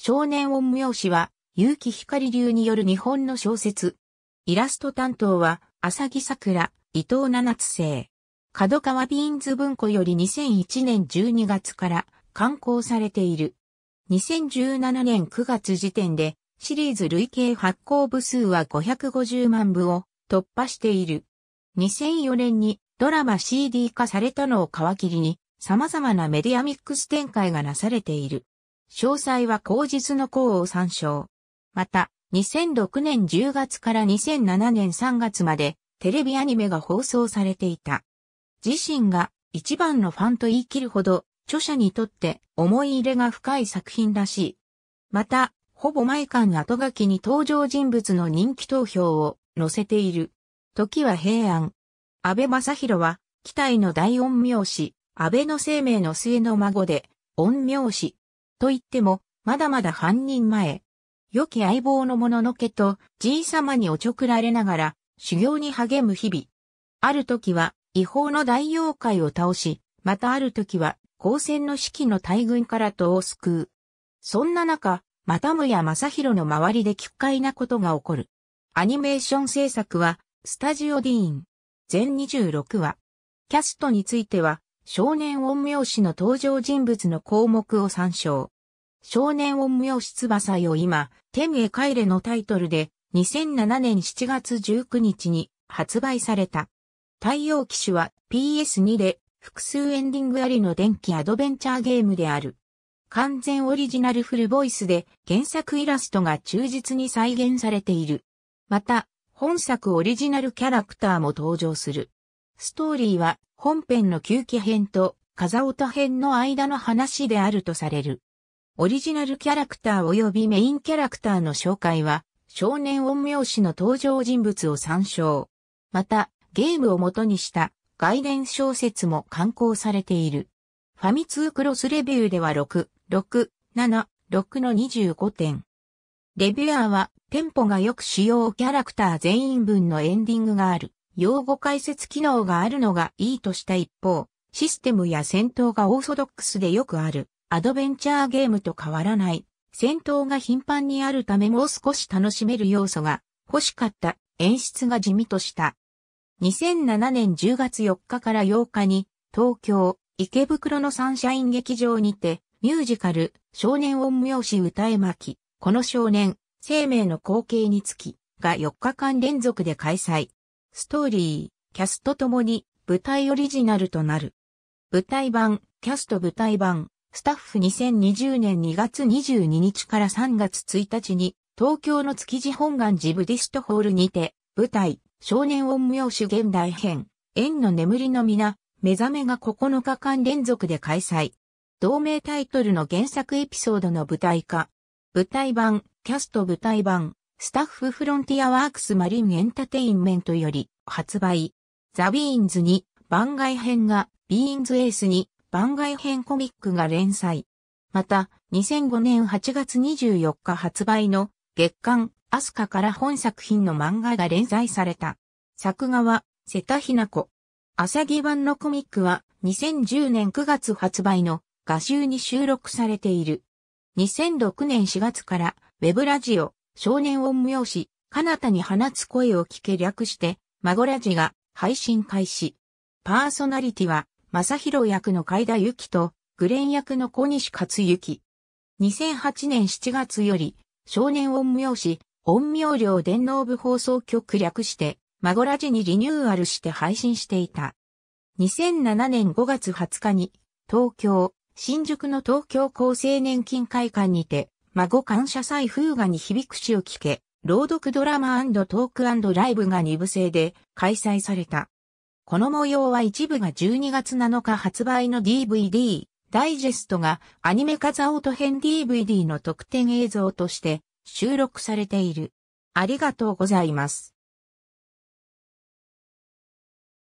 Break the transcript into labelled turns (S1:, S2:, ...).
S1: 少年音用詞は、結城光流による日本の小説。イラスト担当は、浅木桜、伊藤七つ星。角川ビーンズ文庫より2001年12月から刊行されている。2017年9月時点で、シリーズ累計発行部数は550万部を突破している。2004年にドラマ CD 化されたのを皮切りに様々なメディアミックス展開がなされている。詳細は口実の項を参照。また、2006年10月から2007年3月までテレビアニメが放送されていた。自身が一番のファンと言い切るほど著者にとって思い入れが深い作品らしい。また、ほぼ毎巻後書きに登場人物の人気投票を載せている。時は平安。安倍正宏は、期待の大恩苗師、安倍の生命の末の孫で、恩苗師、と言っても、まだまだ半人前。良き相棒のもののけと、じいさまにおちょくられながら、修行に励む日々。ある時は、違法の大妖怪を倒し、またある時は、光線の指揮の大軍から党を救う。そんな中、またむや正宏の周りで奇怪なことが起こる。アニメーション制作は、スタジオディーン。全26話。キャストについては、少年音苗師の登場人物の項目を参照。少年音苗師翼よ今、天へ帰れのタイトルで、2007年7月19日に発売された。太陽騎手は PS2 で複数エンディングありの電気アドベンチャーゲームである。完全オリジナルフルボイスで原作イラストが忠実に再現されている。また、本作オリジナルキャラクターも登場する。ストーリーは本編の休憩編と風音編の間の話であるとされる。オリジナルキャラクター及びメインキャラクターの紹介は少年音名詞の登場人物を参照。また、ゲームを元にした外伝小説も刊行されている。ファミ通クロスレビューでは6、6、7、6の25点。レビュアーはテンポが良く主要キャラクター全員分のエンディングがある。用語解説機能があるのがいいとした一方、システムや戦闘がオーソドックスでよくある、アドベンチャーゲームと変わらない、戦闘が頻繁にあるためもう少し楽しめる要素が欲しかった演出が地味とした。2007年10月4日から8日に東京池袋のサンシャイン劇場にてミュージカル少年音用し歌え巻きこの少年生命の光景につきが4日間連続で開催。ストーリー、キャストともに舞台オリジナルとなる。舞台版、キャスト舞台版、スタッフ2020年2月22日から3月1日に、東京の築地本願寺ブディストホールにて、舞台、少年音妙主現代編、縁の眠りの皆、目覚めが9日間連続で開催。同名タイトルの原作エピソードの舞台化。舞台版、キャスト舞台版、スタッフフロンティアワークスマリンエンタテインメントより発売。ザ・ビーンズに番外編が、ビーンズエースに番外編コミックが連載。また、2005年8月24日発売の月刊アスカから本作品の漫画が連載された。作画は瀬田ひな子。朝木版のコミックは2010年9月発売の画集に収録されている。2006年4月からウェブラジオ少年音名詞、彼方に放つ声を聞け略して、孫ラジが配信開始。パーソナリティは、正宏役の海田ゆきと、グレン役の小西克幸。2008年7月より、少年音名詞、音名料。伝脳部放送局略して、孫ラジにリニューアルして配信していた。2007年5月20日に、東京、新宿の東京厚生年金会館にて、孫感謝祭風雅に響く詩を聞け、朗読ドラマトークライブが2部制で開催された。この模様は一部が12月7日発売の DVD、ダイジェストがアニメ化ザオート編 DVD の特典映像として収録されている。ありがとうございます。